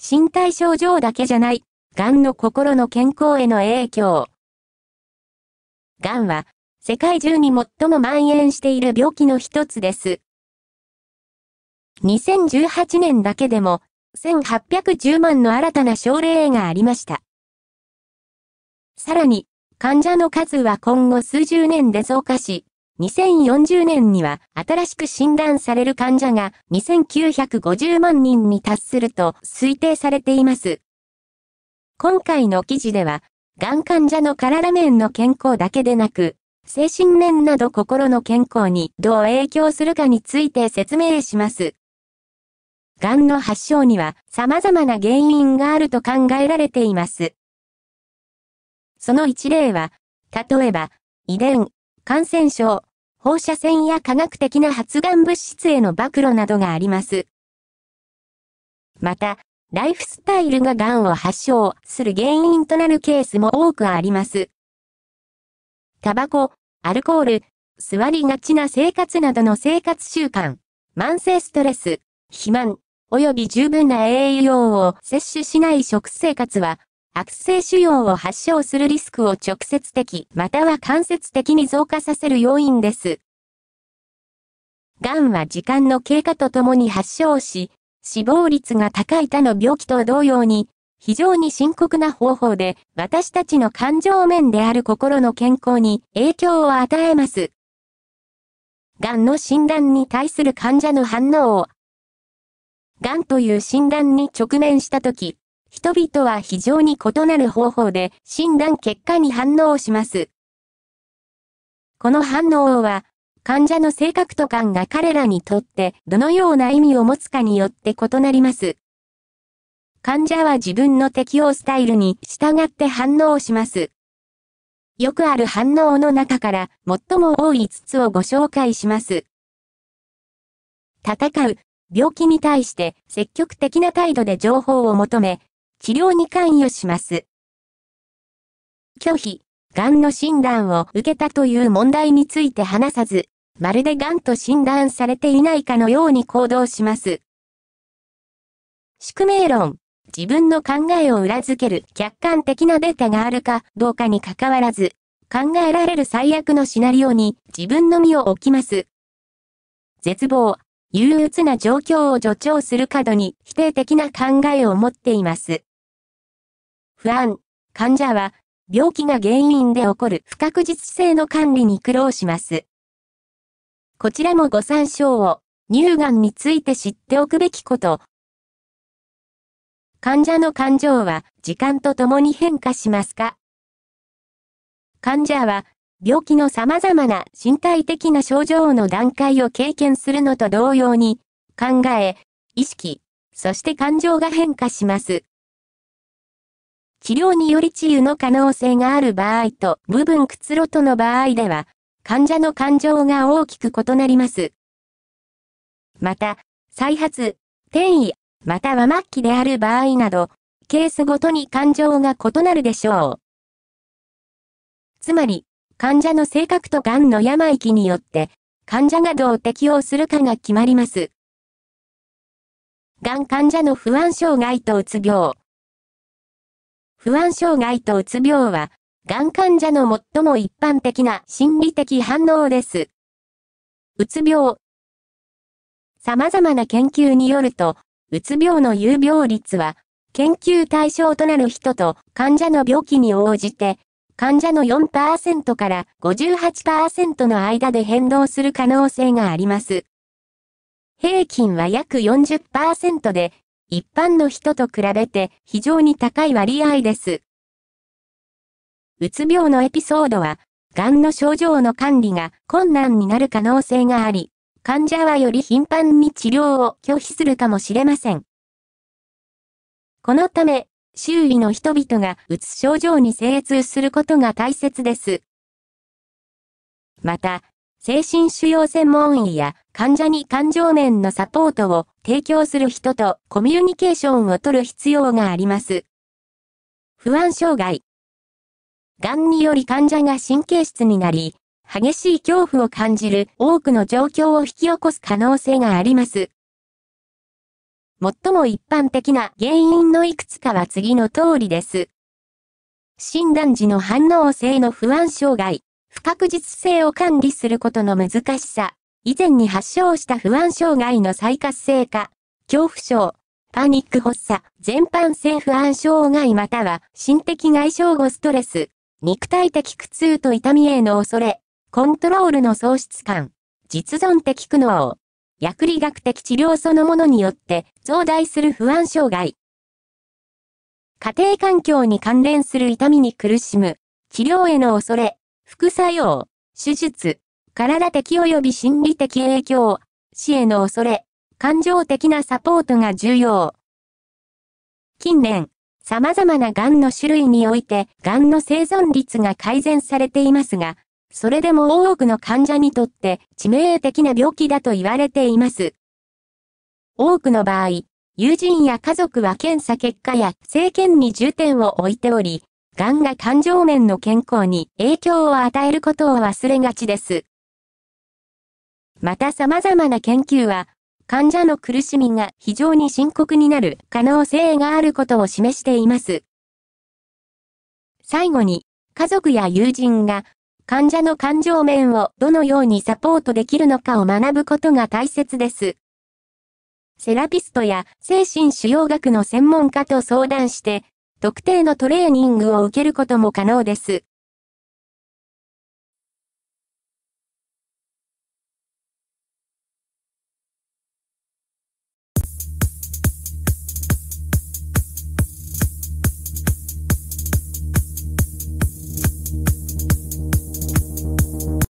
身体症状だけじゃない、癌の心の健康への影響。癌は、世界中に最も蔓延している病気の一つです。2018年だけでも、1810万の新たな症例がありました。さらに、患者の数は今後数十年で増加し、2040年には新しく診断される患者が2950万人に達すると推定されています。今回の記事では、がん患者の体面の健康だけでなく、精神面など心の健康にどう影響するかについて説明します。がんの発症には様々な原因があると考えられています。その一例は、例えば、遺伝、感染症、放射線や科学的な発がん物質への暴露などがあります。また、ライフスタイルが癌を発症する原因となるケースも多くあります。タバコ、アルコール、座りがちな生活などの生活習慣、慢性ストレス、肥満、及び十分な栄養を摂取しない食生活は、悪性腫瘍を発症するリスクを直接的または間接的に増加させる要因です。癌は時間の経過とともに発症し、死亡率が高い他の病気と同様に、非常に深刻な方法で、私たちの感情面である心の健康に影響を与えます。癌の診断に対する患者の反応を。癌という診断に直面したとき、人々は非常に異なる方法で診断結果に反応します。この反応は、患者の性格と感が彼らにとってどのような意味を持つかによって異なります。患者は自分の適応スタイルに従って反応します。よくある反応の中から最も多い5つをご紹介します。戦う、病気に対して積極的な態度で情報を求め、治療に関与します。拒否、癌の診断を受けたという問題について話さず、まるで癌と診断されていないかのように行動します。宿命論、自分の考えを裏付ける客観的なデータがあるかどうかにかかわらず、考えられる最悪のシナリオに自分の身を置きます。絶望、憂鬱な状況を助長する過度に否定的な考えを持っています。不安。患者は、病気が原因で起こる不確実性の管理に苦労します。こちらもご参照を、乳がんについて知っておくべきこと。患者の感情は時間とともに変化しますか患者は病気の様々な身体的な症状の段階を経験するのと同様に、考え、意識、そして感情が変化します。治療により治癒の可能性がある場合と部分くつろとの場合では、患者の感情が大きく異なります。また、再発、転移、または末期である場合など、ケースごとに感情が異なるでしょう。つまり、患者の性格と癌の病気によって、患者がどう適応するかが決まります。癌患者の不安障害とうつ病、不安障害とうつ病は、がん患者の最も一般的な心理的反応です。うつ病。様々な研究によると、うつ病の有病率は、研究対象となる人と患者の病気に応じて、患者の4%から58%の間で変動する可能性があります。平均は約40%で、一般の人と比べて非常に高い割合です。うつ病のエピソードは、がんの症状の管理が困難になる可能性があり、患者はより頻繁に治療を拒否するかもしれません。このため、周囲の人々がうつ症状に精通することが大切です。また、精神腫瘍専門医や患者に感情面のサポートを提供する人とコミュニケーションをとる必要があります。不安障害。癌により患者が神経質になり、激しい恐怖を感じる多くの状況を引き起こす可能性があります。最も一般的な原因のいくつかは次の通りです。診断時の反応性の不安障害。不確実性を管理することの難しさ、以前に発症した不安障害の再活性化、恐怖症、パニック発作、全般性不安障害または心的外傷後ストレス、肉体的苦痛と痛みへの恐れ、コントロールの喪失感、実存的苦悩、薬理学的治療そのものによって増大する不安障害。家庭環境に関連する痛みに苦しむ、治療への恐れ、副作用、手術、体的及び心理的影響、死への恐れ、感情的なサポートが重要。近年、様々な癌の種類において、癌の生存率が改善されていますが、それでも多くの患者にとって致命的な病気だと言われています。多くの場合、友人や家族は検査結果や生検に重点を置いており、癌が感情面の健康に影響を与えることを忘れがちです。また様々な研究は、患者の苦しみが非常に深刻になる可能性があることを示しています。最後に、家族や友人が患者の感情面をどのようにサポートできるのかを学ぶことが大切です。セラピストや精神腫瘍学の専門家と相談して、特定のトレーニングを受けることも可能です。